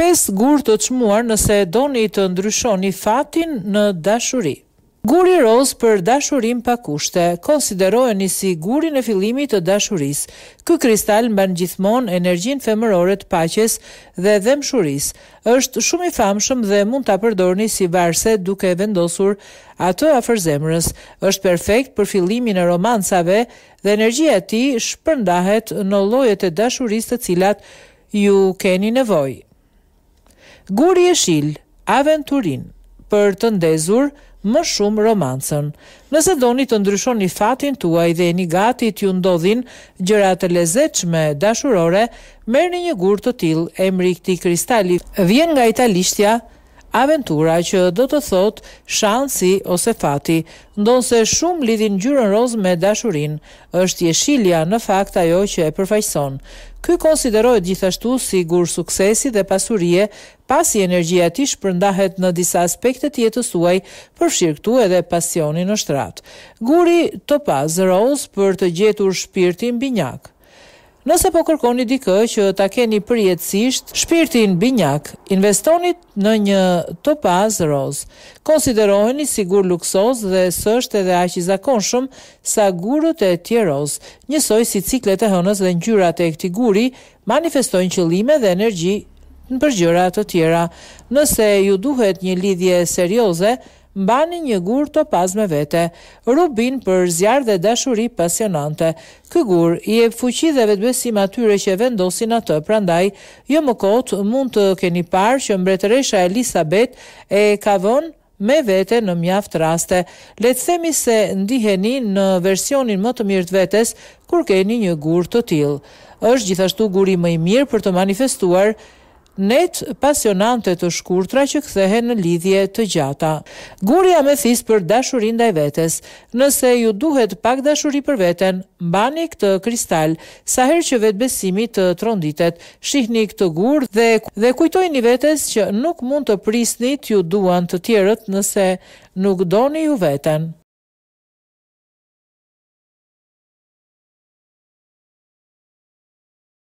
5 gurë të çmuar nëse doni të ndryshoni fatin në dashuri. Guri roz për dashurin pa kushte, konsiderojeni si guri në filimi të dashuris. Ky kristal mban gjithmonë energjin femërore të paqes dhe dëmshuris. Êshtë shumë i famshëm dhe mund të apërdorni si varse duke vendosur atë a fërzemrës. Êshtë perfekt për fillimin e romansave dhe energjia ti shpërndahet në lojet e dashuris të cilat ju keni nevojë. Guri Jeshil, Aventurin, për të ndezur më shumë romancën. Nëse doni të ndryshoni fatin tuaj dhe një gati t'ju ndodhin gjëra të lezeqme dashurore, merë një gur të til e mrikti kristalli. kristali. Vjen nga italishtja, aventura që do të thot shansi ose fati, ndonëse shumë lidin gjyrën rozë me dashurin, është jeshilja në fakt ajo që e përfajson. Ky konsiderojt gjithashtu si gur suksesi dhe pasurie, pasi energjia ti shpërndahet në disa aspektet jetës uaj, këtu edhe pasionin në shtrat. Guri të pasë rozë për të gjetur shpirtin binyak. Nëse po kërkoni dikë që ta keni përjetësisht shpirtin binjak, investonit në një topaz roz. si sigur luksoz dhe sështë edhe aq i zakonshëm sa gurët e tjeroz, njësoj si ciklet e hënës dhe ngjyrat e këtij guri manifestojnë qëllime dhe energji në përgjyrat të tjera. Nëse ju duhet një lidhje serioze, mbani një gur të paz me vete, rubin për zjarë dhe dashuri pasionante. Kë gur i e fuqi dhe vetbesim atyre që vendosin atë, prandaj, jo më kotë mund të keni parë që mbretëresha Elisabet e ka vonë me vete në mjaft raste. Le të themi se ndiheni në versionin më të mirë të vetes kur keni një gur të tilë. Êshtë gjithashtu guri më i mirë për të manifestuar net pasionante të shkurtra që kthehen në lidhje të gjata. Gurja me thisë për dashurin dhe vetes, nëse ju duhet pak dashuri për veten, mbani këtë kristal, sa her që vetë besimi të tronditet, shihni këtë gurë dhe, dhe kujtojni vetes që nuk mund të prisni të ju duan të tjerët nëse nuk doni ju veten.